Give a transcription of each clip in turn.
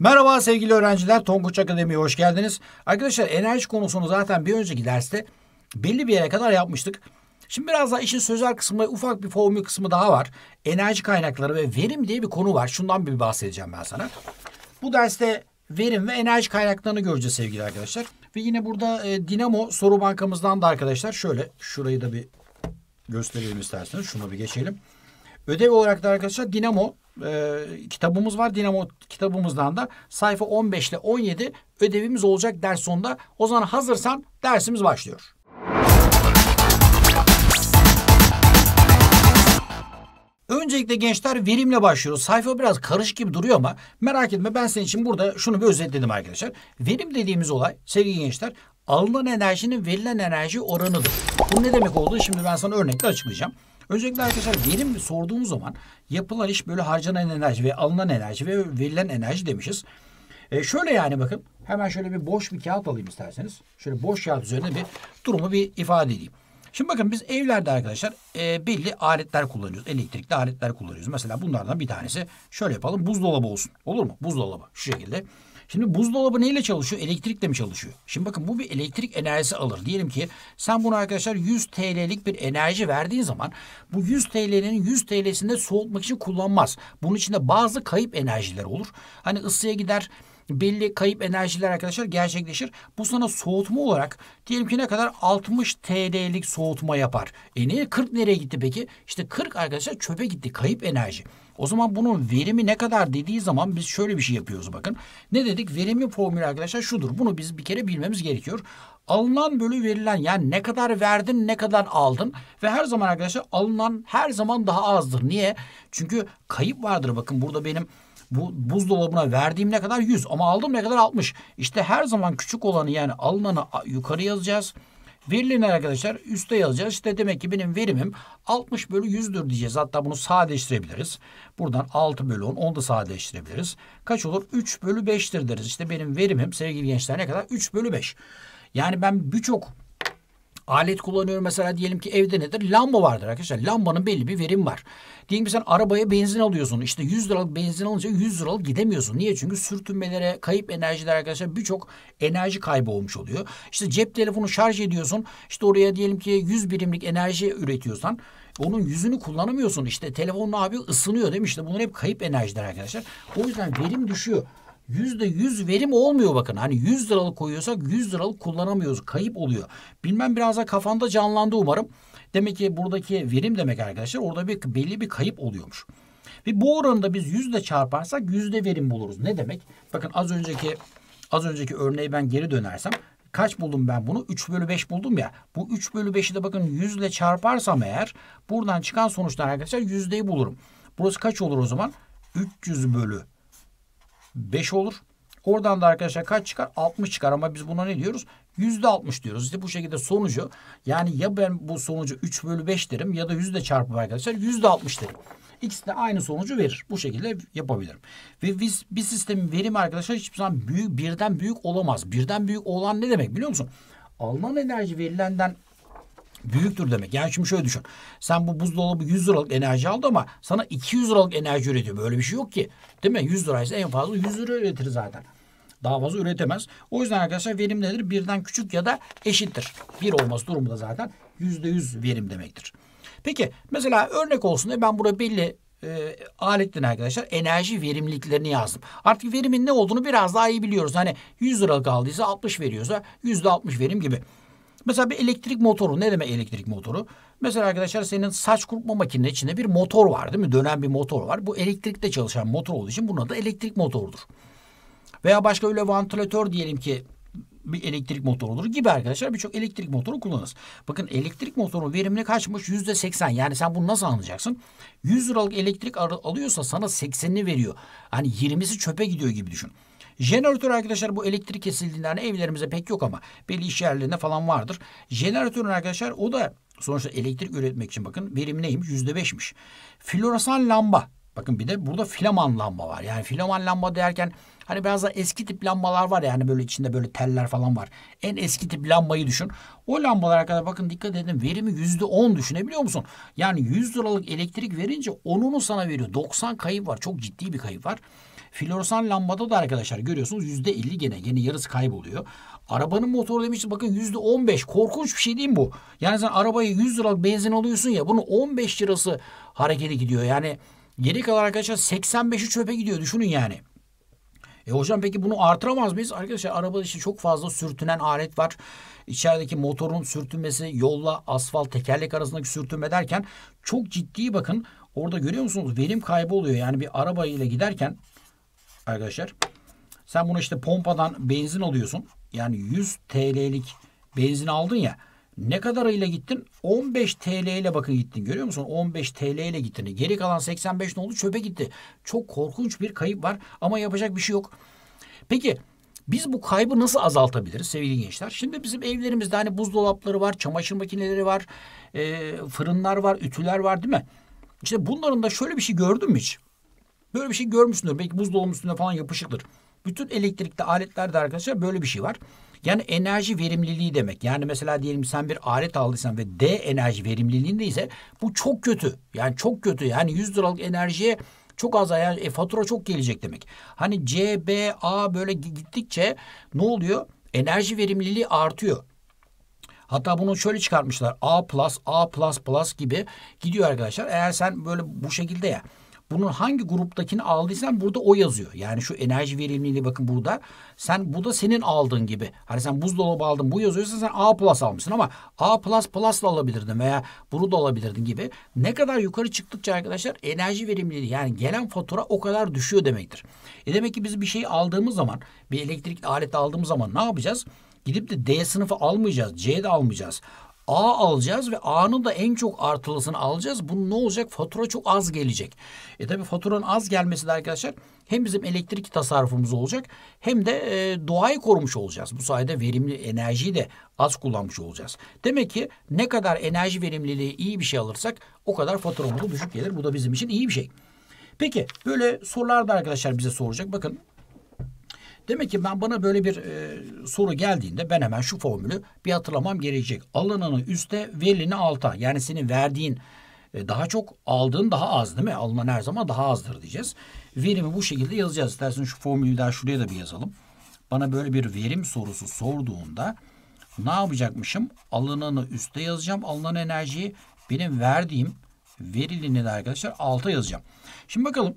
Merhaba sevgili öğrenciler, Tonguç Akademi'ye hoş geldiniz. Arkadaşlar enerji konusunu zaten bir önceki derste belli bir yere kadar yapmıştık. Şimdi biraz daha işin sözel kısmı, ufak bir formül kısmı daha var. Enerji kaynakları ve verim diye bir konu var. Şundan bir bahsedeceğim ben sana. Bu derste verim ve enerji kaynaklarını göreceğiz sevgili arkadaşlar. Ve yine burada e, Dinamo soru bankamızdan da arkadaşlar şöyle şurayı da bir gösterelim isterseniz. Şunu bir geçelim. Ödev olarak da arkadaşlar Dinamo e, kitabımız var. Dinamo kitabımızdan da sayfa 15 ile 17 ödevimiz olacak ders sonunda. O zaman hazırsan dersimiz başlıyor. Öncelikle gençler verimle başlıyoruz. Sayfa biraz karışık gibi duruyor ama merak etme ben senin için burada şunu bir özetledim arkadaşlar. Verim dediğimiz olay sevgili gençler alınan enerjinin verilen enerji oranıdır. Bu ne demek oldu şimdi ben sana örnekle açıklayacağım. Öncelikle arkadaşlar verim sorduğumuz zaman yapılan iş böyle harcanan enerji ve alınan enerji ve verilen enerji demişiz. E şöyle yani bakın hemen şöyle bir boş bir kağıt alayım isterseniz. Şöyle boş kağıt üzerine bir durumu bir ifade edeyim. Şimdi bakın biz evlerde arkadaşlar e, belli aletler kullanıyoruz. Elektrikli aletler kullanıyoruz. Mesela bunlardan bir tanesi şöyle yapalım buzdolabı olsun. Olur mu? Buzdolabı şu şekilde. Şimdi buzdolabı neyle çalışıyor? Elektrikle mi çalışıyor? Şimdi bakın bu bir elektrik enerjisi alır. Diyelim ki sen bunu arkadaşlar 100 TL'lik bir enerji verdiğin zaman bu 100 TL'nin 100 TL'sinde soğutmak için kullanmaz. Bunun içinde bazı kayıp enerjiler olur. Hani ısıya gider belli kayıp enerjiler arkadaşlar gerçekleşir. Bu sana soğutma olarak diyelim ki ne kadar 60 TL'lik soğutma yapar. E niye 40 nereye gitti peki? İşte 40 arkadaşlar çöpe gitti kayıp enerji. O zaman bunun verimi ne kadar dediği zaman biz şöyle bir şey yapıyoruz bakın. Ne dedik? verimi formül arkadaşlar şudur. Bunu biz bir kere bilmemiz gerekiyor. Alınan bölü verilen yani ne kadar verdin ne kadar aldın ve her zaman arkadaşlar alınan her zaman daha azdır. Niye? Çünkü kayıp vardır bakın burada benim bu buzdolabına verdiğim ne kadar 100 ama aldım ne kadar 60. İşte her zaman küçük olanı yani alınanı yukarı yazacağız. Verilen arkadaşlar üste yazacağız. İşte demek ki benim verimim 60 bölü 100'dür diyeceğiz. Hatta bunu sadeleştirebiliriz. Buradan 6 bölü 10 onu da sadeleştirebiliriz. Kaç olur? 3 bölü 5'tir deriz. İşte benim verimim sevgili gençler ne kadar? 3 bölü 5. Yani ben birçok alet kullanıyorum mesela diyelim ki evde nedir? Lamba vardır arkadaşlar. Lambanın belli bir verim var. Diyelim ki sen arabaya benzin alıyorsun. İşte 100 liralık benzin alınca 100 liralık gidemiyorsun. Niye? Çünkü sürtünmelere, kayıp enerjiler arkadaşlar birçok enerji kaybı olmuş oluyor. İşte cep telefonu şarj ediyorsun. İşte oraya diyelim ki 100 birimlik enerji üretiyorsan onun yüzünü kullanamıyorsun. İşte telefonun abi ısınıyor değil mi? İşte bunlar hep kayıp enerjiler arkadaşlar. O yüzden verim düşüyor yüzde yüz verim olmuyor bakın. Hani yüz liralık koyuyorsak yüz liralık kullanamıyoruz. Kayıp oluyor. Bilmem biraz da kafanda canlandı umarım. Demek ki buradaki verim demek arkadaşlar orada bir belli bir kayıp oluyormuş. Ve bu oranı biz yüzde çarparsak yüzde verim buluruz. Ne demek? Bakın az önceki az önceki örneği ben geri dönersem kaç buldum ben bunu? 3 bölü 5 buldum ya. Bu 3 bölü 5'i de bakın 100 ile çarparsam eğer buradan çıkan sonuçlar arkadaşlar yüzdeyi bulurum. Burası kaç olur o zaman? 300 bölü 5 olur. Oradan da arkadaşlar kaç çıkar? 60 çıkar ama biz buna ne diyoruz? %60 diyoruz. İşte bu şekilde sonucu yani ya ben bu sonucu 3 bölü 5 derim ya da yüzde çarpımı arkadaşlar %60 derim. İkisi de aynı sonucu verir. Bu şekilde yapabilirim. Ve biz bir sistemin verimi arkadaşlar hiçbir zaman büyük, birden büyük olamaz. Birden büyük olan ne demek biliyor musun? Alınan enerji verilenden Büyüktür demek. Yani şimdi şöyle düşün. Sen bu buzdolabı 100 liralık enerji aldı ama sana 200 liralık enerji üretiyor. Böyle bir şey yok ki. Değil mi? 100 liraysa en fazla 100 lira üretir zaten. Daha fazla üretemez. O yüzden arkadaşlar verim nedir? Birden küçük ya da eşittir. Bir olması durumunda zaten %100 verim demektir. Peki mesela örnek olsun diye ben burada belli e, aletten arkadaşlar enerji verimliliklerini yazdım. Artık verimin ne olduğunu biraz daha iyi biliyoruz. Hani 100 liralık aldıysa 60 veriyorsa %60 verim gibi. Mesela bir elektrik motoru. Ne demek elektrik motoru? Mesela arkadaşlar senin saç kurutma makinesinin içinde bir motor var değil mi? Dönen bir motor var. Bu elektrikte çalışan motor olduğu için buna da elektrik motorudur. Veya başka öyle vantilatör diyelim ki bir elektrik motoru olur gibi arkadaşlar birçok elektrik motoru kullanırız. Bakın elektrik motorunun verimli kaçmış? Yüzde seksen. Yani sen bunu nasıl anlayacaksın? 100 liralık elektrik alıyorsa sana 80'ini veriyor. Hani 20'si çöpe gidiyor gibi düşün. Jeneratör arkadaşlar bu elektrik kesildiğinde hani evlerimize pek yok ama belli iş yerlerinde falan vardır. Jeneratörün arkadaşlar o da sonuçta elektrik üretmek için bakın verim neymiş? Yüzde beşmiş. Floresan lamba. Bakın bir de burada filaman lamba var. Yani filaman lamba derken hani biraz da eski tip lambalar var yani böyle içinde böyle teller falan var. En eski tip lambayı düşün. O lambalar arkadaşlar bakın dikkat edin verimi yüzde on düşünebiliyor musun? Yani 100 liralık elektrik verince onunu sana veriyor. 90 kayıp var. Çok ciddi bir kayıp var. Floresan lambada da arkadaşlar görüyorsunuz yüzde %50 gene. yeni yarısı kayboluyor. Arabanın motoru demişti bakın yüzde %15. Korkunç bir şey değil mi bu? Yani sen arabayı 100 liralık benzin alıyorsun ya bunun 15 lirası harekete gidiyor. Yani geri kalan arkadaşlar 85'i çöpe gidiyor. Düşünün yani. E hocam peki bunu artıramaz mıyız? Arkadaşlar arabada işte çok fazla sürtünen alet var. İçerideki motorun sürtünmesi, yolla asfalt tekerlek arasındaki sürtünme derken çok ciddi bakın orada görüyor musunuz? Verim kaybı oluyor. Yani bir arabayla giderken arkadaşlar. Sen bunu işte pompadan benzin alıyorsun. Yani 100 TL'lik benzin aldın ya. Ne kadarıyla gittin? 15 TL ile bakın gittin. Görüyor musun? 15 TL ile gittin. E, geri kalan 85 ne oldu? Çöpe gitti. Çok korkunç bir kayıp var ama yapacak bir şey yok. Peki biz bu kaybı nasıl azaltabiliriz sevgili gençler? Şimdi bizim evlerimizde hani buzdolapları var, çamaşır makineleri var, e, fırınlar var, ütüler var değil mi? İşte bunların da şöyle bir şey gördün mü hiç? Böyle bir şey görmüşsündür. Belki buzdolabının üstünde falan yapışıktır. Bütün elektrikli aletlerde arkadaşlar böyle bir şey var. Yani enerji verimliliği demek. Yani mesela diyelim sen bir alet aldıysan ve D enerji verimliliğindeyse bu çok kötü. Yani çok kötü. Yani 100 liralık enerjiye çok az yani e, fatura çok gelecek demek. Hani C, B, A böyle gittikçe ne oluyor? Enerji verimliliği artıyor. Hatta bunu şöyle çıkartmışlar. A plus, A plus plus gibi gidiyor arkadaşlar. Eğer sen böyle bu şekilde ya bunun hangi gruptakini aldıysan burada o yazıyor. Yani şu enerji verimliliği bakın burada. Sen bu da senin aldığın gibi. Hani sen buzdolabı aldın bu yazıyorsa sen A plus almışsın ama A plus plus da alabilirdin veya bunu da alabilirdin gibi. Ne kadar yukarı çıktıkça arkadaşlar enerji verimliliği yani gelen fatura o kadar düşüyor demektir. E demek ki biz bir şey aldığımız zaman bir elektrik aleti aldığımız zaman ne yapacağız? Gidip de D sınıfı almayacağız. C de almayacağız. A alacağız ve A'nın da en çok artılısını alacağız. Bunun ne olacak? Fatura çok az gelecek. E tabi faturanın az gelmesi de arkadaşlar hem bizim elektrik tasarrufumuz olacak hem de e, doğayı korumuş olacağız. Bu sayede verimli enerjiyi de az kullanmış olacağız. Demek ki ne kadar enerji verimliliği iyi bir şey alırsak o kadar faturamız düşük gelir. Bu da bizim için iyi bir şey. Peki böyle sorular da arkadaşlar bize soracak. Bakın Demek ki ben bana böyle bir e, soru geldiğinde ben hemen şu formülü bir hatırlamam gerekecek. Alınanı üste, verileni alta. Yani senin verdiğin e, daha çok, aldığın daha az değil mi? Alınan her zaman daha azdır diyeceğiz. Verimi bu şekilde yazacağız. İstersen şu formülü daha şuraya da bir yazalım. Bana böyle bir verim sorusu sorduğunda ne yapacakmışım? Alınanı üste yazacağım. Alınan enerjiyi benim verdiğim verilini de arkadaşlar alta yazacağım. Şimdi bakalım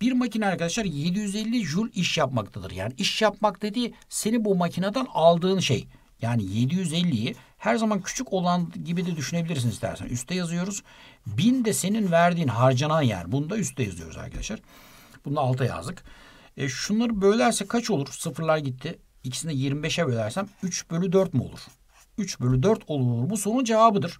bir makine arkadaşlar 750 jul iş yapmaktadır. Yani iş yapmak dediği seni bu makineden aldığın şey. Yani 750'yi her zaman küçük olan gibi de düşünebilirsin istersen. Üste yazıyoruz. 1000 de senin verdiğin harcanan yer. Bunu da üste yazıyoruz arkadaşlar. Bunu da alta yazdık. E, şunları bölerse kaç olur? Sıfırlar gitti. İkisini 25'e bölersem 3 bölü 4 mu olur? 3 bölü 4 olur. Bu sorunun cevabıdır.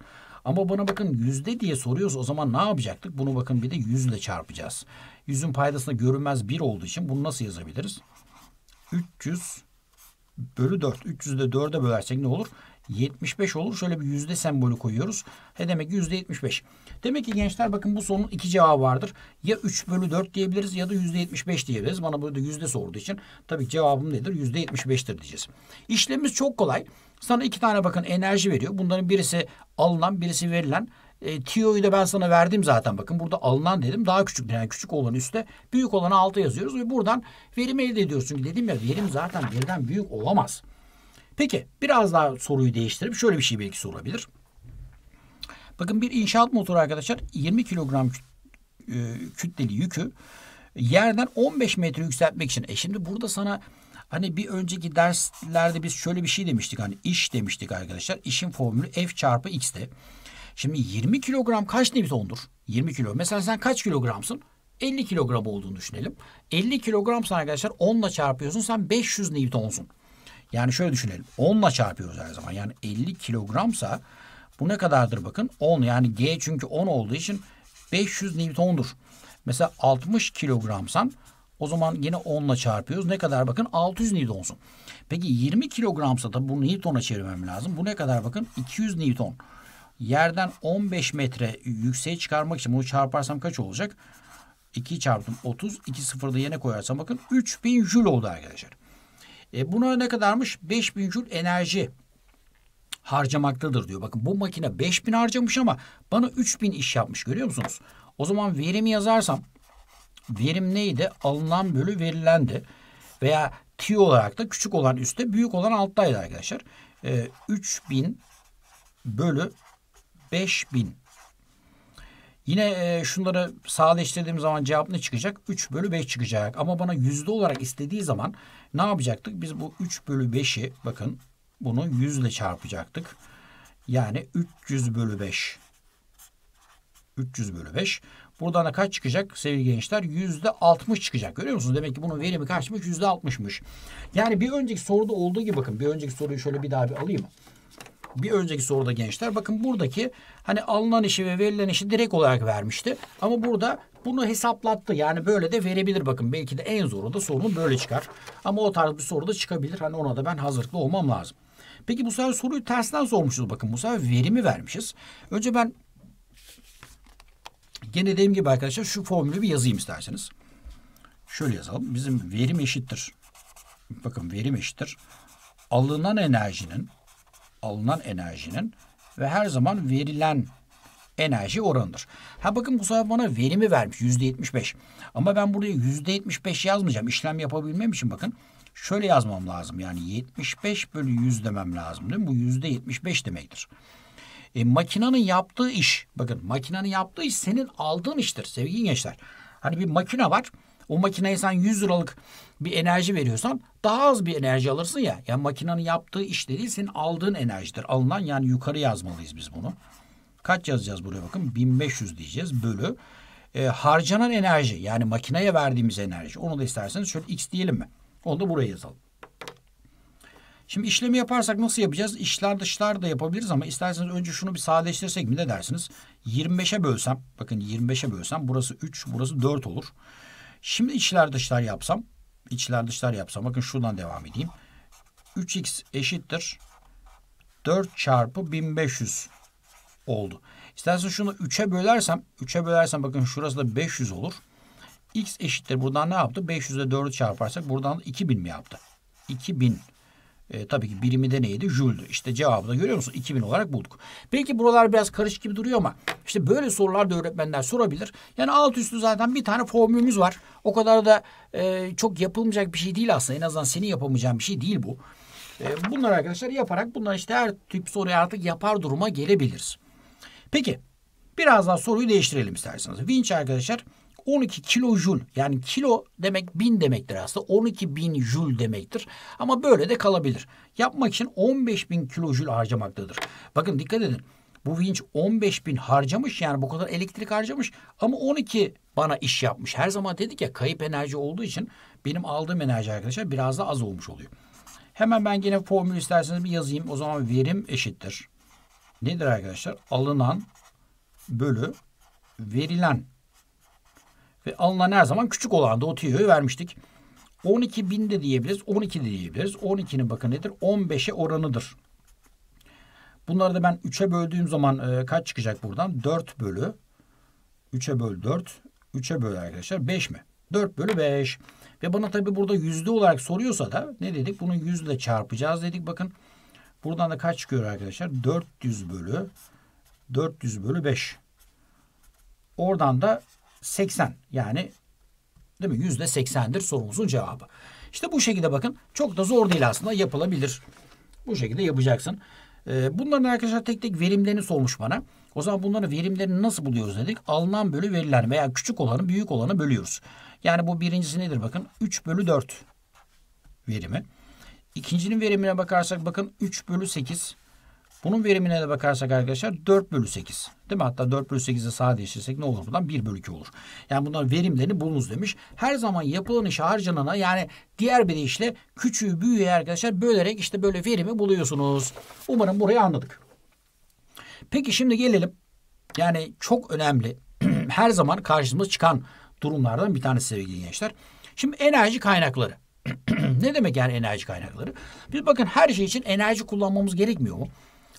Ama bana bakın yüzde diye soruyoruz o zaman ne yapacaktık? Bunu bakın bir de yüzle çarpacağız. Yüzün paydasında görünmez bir olduğu için bunu nasıl yazabiliriz? 300 bölü 4. 300'ü de 4'e bölersek ne olur? 75 olur. Şöyle bir yüzde sembolü koyuyoruz. He demek yüzde 75. Demek ki gençler bakın bu sorunun iki cevabı vardır. Ya 3 bölü 4 diyebiliriz ya da yüzde 75 diyebiliriz. Bana burada yüzde sorduğu için tabii cevabım nedir? Yüzde 75'tir diyeceğiz. İşlemimiz çok kolay. Sana iki tane bakın enerji veriyor. Bunların birisi alınan birisi verilen. E, TIO'yu da ben sana verdim zaten bakın. Burada alınan dedim. Daha küçük yani küçük olan üstte büyük olanı alta yazıyoruz ve buradan verimi elde ediyoruz. Çünkü dedim ya verim zaten birden büyük olamaz. Peki biraz daha soruyu değiştirip şöyle bir şey belki sorulabilir. Bakın bir inşaat motoru arkadaşlar 20 kilogram e, kütleli yükü yerden 15 metre yükseltmek için. E şimdi burada sana hani bir önceki derslerde biz şöyle bir şey demiştik. Hani iş demiştik arkadaşlar. İşin formülü F çarpı X'te. Şimdi 20 kilogram kaç Newton'dur? 20 kilo. Mesela sen kaç kilogramsın? 50 kilogram olduğunu düşünelim. 50 kilogramsan arkadaşlar 10 ile çarpıyorsun. Sen 500 Newton'sun. Yani şöyle düşünelim. 10 ile çarpıyoruz her zaman. Yani 50 kilogramsa bu ne kadardır bakın? 10 yani G çünkü 10 olduğu için 500 Newton'dur. Mesela 60 kilogramsan o zaman yine 10 ile çarpıyoruz. Ne kadar bakın? 600 Newton'sun. Peki 20 kilogramsa da bunu Newton'a çevirmem lazım. Bu ne kadar bakın? 200 Newton. Yerden 15 metre yükseğe çıkarmak için bunu çarparsam kaç olacak? 2 çarptım 30. 2 sıfırda yerine koyarsam bakın 3000 joule oldu arkadaşlar. E, buna ne kadarmış? 5000 jül enerji harcamaktadır diyor. Bakın bu makine 5000 harcamış ama bana 3000 iş yapmış görüyor musunuz? O zaman verimi yazarsam verim neydi? Alınan bölü verilendi. Veya T olarak da küçük olan üstte büyük olan alttaydı arkadaşlar. E, 3000 bölü 5000. Yine e, şunları sağleştirdiğim zaman cevap ne çıkacak? 3 bölü 5 çıkacak. Ama bana yüzde olarak istediği zaman ne yapacaktık? Biz bu 3 bölü 5'i bakın bunu 100 ile çarpacaktık. Yani 300 bölü 5. 300 bölü 5. Buradan da kaç çıkacak sevgili gençler? %60 çıkacak. Görüyor musunuz? Demek ki bunun verimi kaçmış? %60'mış. Yani bir önceki soruda olduğu gibi bakın. Bir önceki soruyu şöyle bir daha bir alayım bir önceki soruda gençler bakın buradaki hani alınan işi ve verilen işi direkt olarak vermişti. Ama burada bunu hesaplattı. Yani böyle de verebilir bakın. Belki de en zoru da sorunun böyle çıkar. Ama o tarz bir soru da çıkabilir. Hani ona da ben hazırlıklı olmam lazım. Peki bu sefer soruyu tersten sormuşuz bakın. Bu sefer verimi vermişiz. Önce ben gene dediğim gibi arkadaşlar şu formülü bir yazayım isterseniz. Şöyle yazalım. Bizim verim eşittir. Bakın verim eşittir. Alınan enerjinin alınan enerjinin ve her zaman verilen enerji oranıdır. Ha bakın bu sefer bana verimi vermiş yüzde yetmiş beş. Ama ben buraya yüzde yetmiş beş yazmayacağım. İşlem yapabilmem için bakın şöyle yazmam lazım. Yani beş bölü yüz demem lazım değil mi? Bu yüzde beş demektir. E, makinanın yaptığı iş, bakın makinanın yaptığı iş senin aldığın iştir sevgili gençler. Hani bir makine var. O makineye sen 100 liralık bir enerji veriyorsan daha az bir enerji alırsın ya. Yani makinenin yaptığı iş değil senin aldığın enerjidir. Alınan yani yukarı yazmalıyız biz bunu. Kaç yazacağız buraya bakın 1500 diyeceğiz bölü. E, harcanan enerji yani makineye verdiğimiz enerji. Onu da isterseniz şöyle x diyelim mi? Onu da buraya yazalım. Şimdi işlemi yaparsak nasıl yapacağız? İşler dışlar da yapabiliriz ama isterseniz önce şunu bir sadeleştirsek mi ne dersiniz? 25'e bölsem bakın 25'e bölsem burası 3 burası 4 olur. Şimdi içler dışlar yapsam, içler dışlar yapsam bakın şuradan devam edeyim. 3x eşittir 4 çarpı 1500 oldu. İstersen şunu 3'e bölersem, 3'e bölersem bakın şurası da 500 olur. x eşittir buradan ne yaptı? 500'e 4'ü çarparsak buradan 2000 mi yaptı? 2000 e, tabii ki birimi de neydi? Jüldü. İşte cevabı da görüyor musun? 2000 olarak bulduk. Peki buralar biraz karışık gibi duruyor ama işte böyle sorular da öğretmenler sorabilir. Yani alt üstü zaten bir tane formülümüz var. O kadar da e, çok yapılmayacak bir şey değil aslında. En azından senin yapamayacağın bir şey değil bu. E, bunlar arkadaşlar yaparak bunlar işte her tip soruyu artık yapar duruma gelebiliriz. Peki biraz daha soruyu değiştirelim isterseniz. Winch arkadaşlar 12 kilojul yani kilo demek bin demektir aslında 12 bin jul demektir ama böyle de kalabilir. Yapmak için 15 bin kilojul harcamaktadır. Bakın dikkat edin bu vinç 15 bin harcamış yani bu kadar elektrik harcamış ama 12 bana iş yapmış. Her zaman dedik ya kayıp enerji olduğu için benim aldığım enerji arkadaşlar biraz da az olmuş oluyor. Hemen ben yine formül isterseniz bir yazayım. O zaman verim eşittir. Nedir arkadaşlar? Alınan bölü verilen ve alınan her zaman küçük olan da o tüyoyu vermiştik. 12 bin de diyebiliriz, 12 de diyebiliriz. 12'nin bakın nedir? 15'e oranıdır. Bunları da ben 3'e böldüğüm zaman e, kaç çıkacak buradan? 4 bölü 3'e böl 4. 3'e böl arkadaşlar 5 mi? 4 bölü 5. Ve bana tabi burada yüzde olarak soruyorsa da ne dedik? Bunu yüzde çarpacağız dedik. Bakın buradan da kaç çıkıyor arkadaşlar? 400 bölü 400 bölü 5. Oradan da 80 yani değil mi? Yüzde 80'dir sorumuzun cevabı. İşte bu şekilde bakın çok da zor değil aslında yapılabilir. Bu şekilde yapacaksın. Ee, bunların arkadaşlar tek tek verimlerini sormuş bana. O zaman bunların verimlerini nasıl buluyoruz dedik. Alınan bölü verilen veya küçük olanı büyük olanı bölüyoruz. Yani bu birincisi nedir bakın 3 bölü 4 verimi. İkincinin verimine bakarsak bakın 3 bölü 8 bunun verimine de bakarsak arkadaşlar 4 bölü 8. Değil mi? Hatta 4 bölü 8'e sağa değiştirsek ne olur buradan? 1 bölü 2 olur. Yani bunların verimlerini bulunuz demiş. Her zaman yapılan işe harcanana yani diğer bir işle küçüğü büyüğü arkadaşlar bölerek işte böyle verimi buluyorsunuz. Umarım burayı anladık. Peki şimdi gelelim. Yani çok önemli. her zaman karşımıza çıkan durumlardan bir tanesi sevgili gençler. Şimdi enerji kaynakları. ne demek yani enerji kaynakları? Biz bakın her şey için enerji kullanmamız gerekmiyor mu?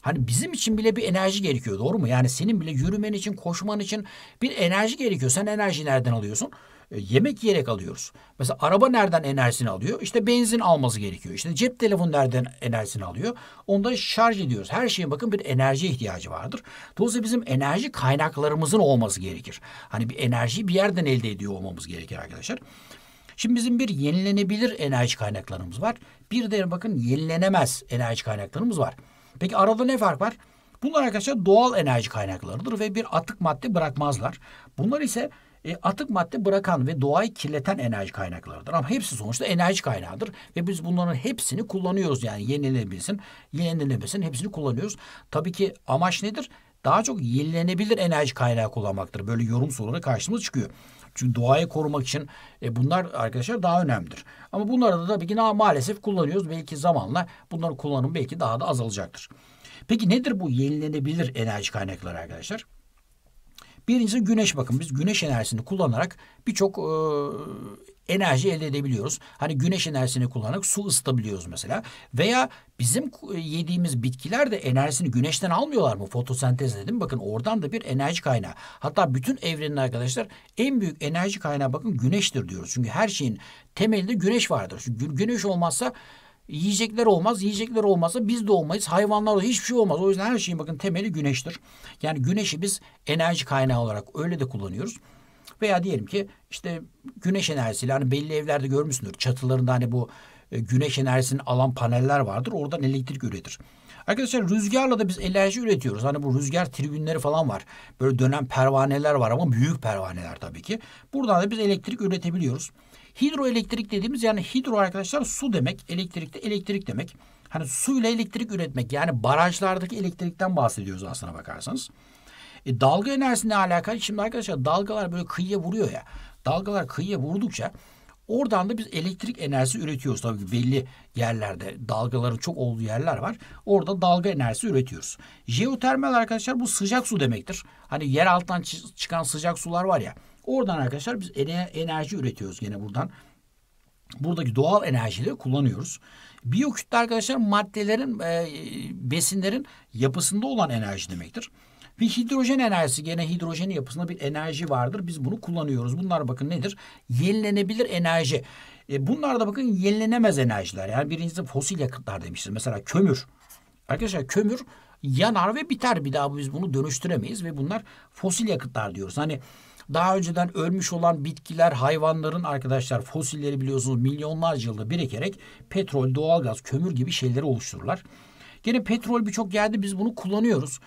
Hani bizim için bile bir enerji gerekiyor doğru mu? Yani senin bile yürümen için, koşman için bir enerji gerekiyor. Sen enerji nereden alıyorsun? E, yemek yiyerek alıyoruz. Mesela araba nereden enerjisini alıyor? İşte benzin alması gerekiyor. İşte cep telefonu nereden enerjisini alıyor? Onda şarj ediyoruz. Her şeyin bakın bir enerji ihtiyacı vardır. Dolayısıyla bizim enerji kaynaklarımızın olması gerekir. Hani bir enerjiyi bir yerden elde ediyor olmamız gerekir arkadaşlar. Şimdi bizim bir yenilenebilir enerji kaynaklarımız var. Bir de bakın yenilenemez enerji kaynaklarımız var. Peki arada ne fark var? Bunlar arkadaşlar doğal enerji kaynaklarıdır ve bir atık madde bırakmazlar. Bunlar ise e, atık madde bırakan ve doğayı kirleten enerji kaynaklarıdır. Ama hepsi sonuçta enerji kaynağıdır ve biz bunların hepsini kullanıyoruz yani yenilenebilsin, yenilenebilsin hepsini kullanıyoruz. Tabii ki amaç nedir? Daha çok yenilenebilir enerji kaynağı kullanmaktır. Böyle yorum soruları karşımıza çıkıyor. Çünkü doğayı korumak için e, bunlar arkadaşlar daha önemlidir. Ama bunları da tabii ki maalesef kullanıyoruz. Belki zamanla bunların kullanımı belki daha da azalacaktır. Peki nedir bu yenilenebilir enerji kaynakları arkadaşlar? Birincisi güneş bakın biz güneş enerjisini kullanarak birçok e, enerji elde edebiliyoruz. Hani güneş enerjisini kullanarak su ısıtabiliyoruz mesela. Veya bizim e, yediğimiz bitkiler de enerjisini güneşten almıyorlar mı? Fotosentez dedim. Bakın oradan da bir enerji kaynağı. Hatta bütün evrenin arkadaşlar en büyük enerji kaynağı bakın güneştir diyoruz. Çünkü her şeyin temelinde güneş vardır. Çünkü güneş olmazsa Yiyecekler olmaz. Yiyecekler olmazsa biz de olmayız. Hayvanlarda hiçbir şey olmaz. O yüzden her şeyin bakın temeli güneştir. Yani güneşi biz enerji kaynağı olarak öyle de kullanıyoruz. Veya diyelim ki işte güneş enerjisi hani belli evlerde görmüşsündür. Çatılarında hani bu e, güneş enerjisini alan paneller vardır. Oradan elektrik üretir. Arkadaşlar rüzgarla da biz enerji üretiyoruz. Hani bu rüzgar tribünleri falan var. Böyle dönen pervaneler var ama büyük pervaneler tabii ki. Buradan da biz elektrik üretebiliyoruz. Hidroelektrik dediğimiz yani hidro arkadaşlar su demek. Elektrik de elektrik demek. Hani suyla elektrik üretmek yani barajlardaki elektrikten bahsediyoruz aslına bakarsanız. E dalga enerjisi ne alakalı? Şimdi arkadaşlar dalgalar böyle kıyıya vuruyor ya. Dalgalar kıyıya vurdukça Oradan da biz elektrik enerjisi üretiyoruz. Tabii ki belli yerlerde dalgaların çok olduğu yerler var. Orada dalga enerjisi üretiyoruz. Jeotermal arkadaşlar bu sıcak su demektir. Hani yer altından çıkan sıcak sular var ya. Oradan arkadaşlar biz enerji üretiyoruz gene buradan. Buradaki doğal enerjileri kullanıyoruz. Biyokütle arkadaşlar maddelerin, e, besinlerin yapısında olan enerji demektir. Bir hidrojen enerjisi gene hidrojenin yapısında bir enerji vardır. Biz bunu kullanıyoruz. Bunlar bakın nedir? Yenilenebilir enerji. E bunlar da bakın yenilenemez enerjiler. Yani birincisi fosil yakıtlar demiştir. Mesela kömür. Arkadaşlar kömür yanar ve biter. Bir daha biz bunu dönüştüremeyiz ve bunlar fosil yakıtlar diyoruz. Hani daha önceden ölmüş olan bitkiler, hayvanların arkadaşlar fosilleri biliyorsunuz milyonlarca yılda birikerek petrol, doğalgaz, kömür gibi şeyleri oluştururlar. Gene petrol birçok yerde biz bunu kullanıyoruz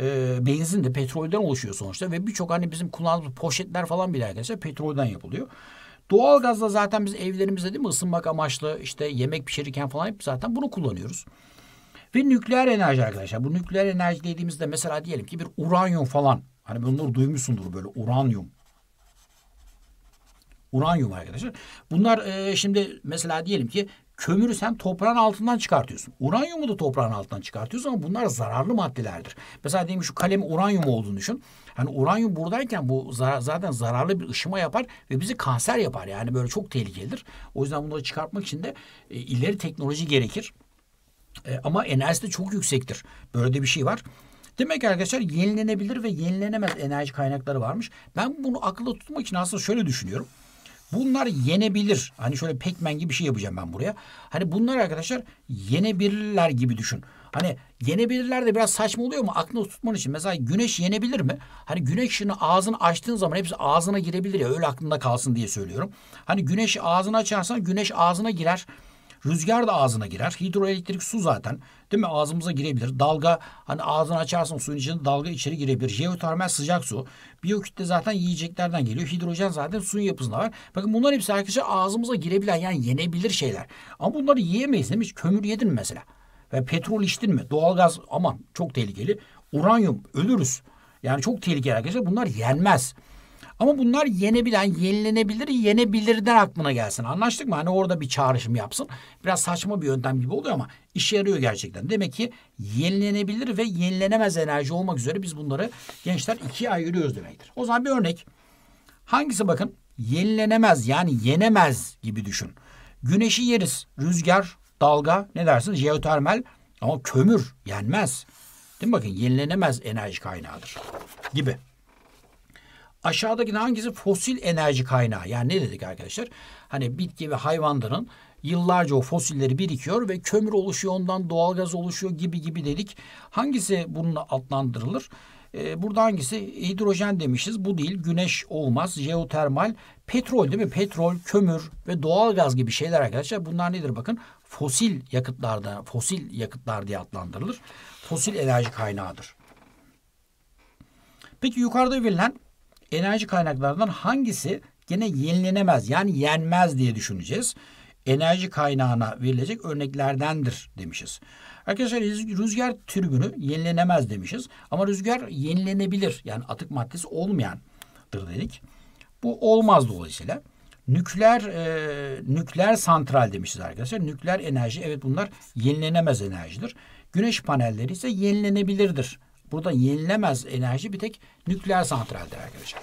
e, benzin de petrolden oluşuyor sonuçta ve birçok hani bizim kullandığımız poşetler falan bile arkadaşlar petrolden yapılıyor. Doğal gazla zaten biz evlerimizde değil mi ısınmak amaçlı işte yemek pişirirken falan hep zaten bunu kullanıyoruz. Ve nükleer enerji arkadaşlar. Bu nükleer enerji dediğimizde mesela diyelim ki bir uranyum falan. Hani bunları duymuşsundur böyle uranyum. Uranyum arkadaşlar. Bunlar e, şimdi mesela diyelim ki Kömürü sen toprağın altından çıkartıyorsun. Uranyumu da toprağın altından çıkartıyorsun ama bunlar zararlı maddelerdir. Mesela diyelim şu kalem uranyum olduğunu düşün. Hani uranyum buradayken bu zar zaten zararlı bir ışıma yapar ve bizi kanser yapar. Yani böyle çok tehlikelidir. O yüzden bunları çıkartmak için de e, ileri teknoloji gerekir. E, ama enerjisi de çok yüksektir. Böyle de bir şey var. Demek ki arkadaşlar yenilenebilir ve yenilenemez enerji kaynakları varmış. Ben bunu akılda tutmak için aslında şöyle düşünüyorum. Bunlar yenebilir. Hani şöyle pekmen gibi bir şey yapacağım ben buraya. Hani bunlar arkadaşlar yenebilirler gibi düşün. Hani yenebilirler de biraz saçma oluyor mu? Aklını tutman için. Mesela güneş yenebilir mi? Hani güneş ışını ağzını açtığın zaman hepsi ağzına girebilir ya. Öyle aklında kalsın diye söylüyorum. Hani güneş ağzını açarsan güneş ağzına girer. Rüzgar da ağzına girer. Hidroelektrik su zaten. Değil mi? Ağzımıza girebilir. Dalga hani ağzını açarsın suyun içinde dalga içeri girebilir. Jeotermal sıcak su. Biyokütle zaten yiyeceklerden geliyor. Hidrojen zaten suyun yapısında var. Bakın bunlar hepsi arkadaşlar ağzımıza girebilen yani yenebilir şeyler. Ama bunları yiyemeyiz demiş kömür yedin mi mesela? Ve petrol içtin mi? Doğalgaz aman çok tehlikeli. Uranyum ölürüz. Yani çok tehlikeli arkadaşlar. Bunlar yenmez. Ama bunlar yenebilen, yenilenebilir, yenebilirden aklına gelsin. Anlaştık mı? Hani orada bir çağrışım yapsın. Biraz saçma bir yöntem gibi oluyor ama işe yarıyor gerçekten. Demek ki yenilenebilir ve yenilenemez enerji olmak üzere biz bunları gençler ikiye ayırıyoruz demektir. O zaman bir örnek. Hangisi bakın? Yenilenemez yani yenemez gibi düşün. Güneşi yeriz. Rüzgar, dalga ne dersin? Jeotermal ama kömür yenmez. Değil mi bakın? Yenilenemez enerji kaynağıdır gibi aşağıdaki hangisi fosil enerji kaynağı? Yani ne dedik arkadaşlar? Hani bitki ve hayvanların yıllarca o fosilleri birikiyor ve kömür oluşuyor ondan doğalgaz oluşuyor gibi gibi dedik. Hangisi bununla adlandırılır? Ee, burada hangisi? Hidrojen demişiz. Bu değil. Güneş olmaz. Jeotermal. Petrol değil mi? Petrol, kömür ve doğalgaz gibi şeyler arkadaşlar. Bunlar nedir bakın? Fosil yakıtlarda, fosil yakıtlar diye adlandırılır. Fosil enerji kaynağıdır. Peki yukarıda verilen enerji kaynaklarından hangisi gene yenilenemez yani yenmez diye düşüneceğiz. Enerji kaynağına verilecek örneklerdendir demişiz. Arkadaşlar rüzgar türbünü yenilenemez demişiz. Ama rüzgar yenilenebilir yani atık maddesi olmayandır dedik. Bu olmaz dolayısıyla. Nükleer e, nükleer santral demişiz arkadaşlar. Nükleer enerji evet bunlar yenilenemez enerjidir. Güneş panelleri ise yenilenebilirdir Burada yenilemez enerji bir tek nükleer santraldir arkadaşlar.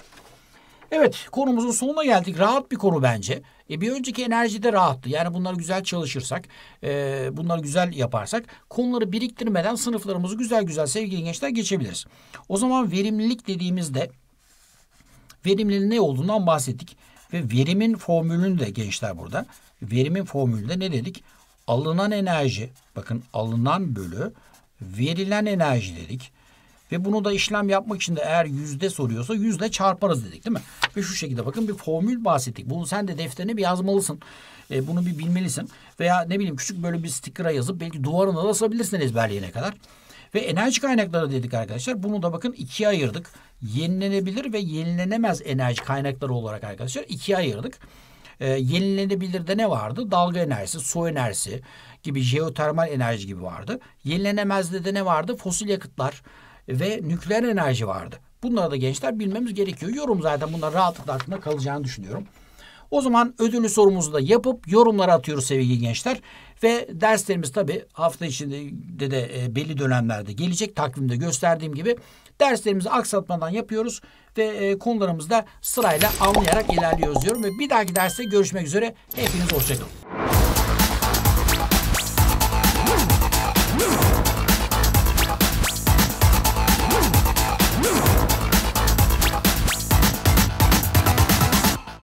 Evet konumuzun sonuna geldik. Rahat bir konu bence. E, bir önceki enerji de rahattı. Yani bunları güzel çalışırsak, e, bunları güzel yaparsak konuları biriktirmeden sınıflarımızı güzel güzel sevgili gençler geçebiliriz. O zaman verimlilik dediğimizde verimliliğin ne olduğundan bahsettik. Ve verimin formülünü de gençler burada. Verimin formülünde ne dedik? Alınan enerji, bakın alınan bölü verilen enerji dedik. Ve bunu da işlem yapmak için de eğer yüzde soruyorsa yüzde çarparız dedik değil mi? Ve şu şekilde bakın bir formül bahsettik. Bunu sen de defterine bir yazmalısın. E, bunu bir bilmelisin. Veya ne bileyim küçük böyle bir sticker'a yazıp belki duvarına da asabilirsin ezberleyene kadar. Ve enerji kaynakları dedik arkadaşlar. Bunu da bakın ikiye ayırdık. Yenilenebilir ve yenilenemez enerji kaynakları olarak arkadaşlar ikiye ayırdık. E, yenilenebilir de ne vardı? Dalga enerjisi, su enerjisi gibi jeotermal enerji gibi vardı. Yenilenemezde de ne vardı? Fosil yakıtlar, ve nükleer enerji vardı. Bunları da gençler bilmemiz gerekiyor. Yorum zaten bunlar rahatlıkla altında kalacağını düşünüyorum. O zaman ödüllü sorumuzu da yapıp yorumlara atıyoruz sevgili gençler. Ve derslerimiz tabii hafta içinde de e, belli dönemlerde gelecek takvimde gösterdiğim gibi derslerimizi aksatmadan yapıyoruz ve e, konularımızda sırayla anlayarak ilerliyoruz diyorum ve bir dahaki derste görüşmek üzere hepiniz hoşçakalın.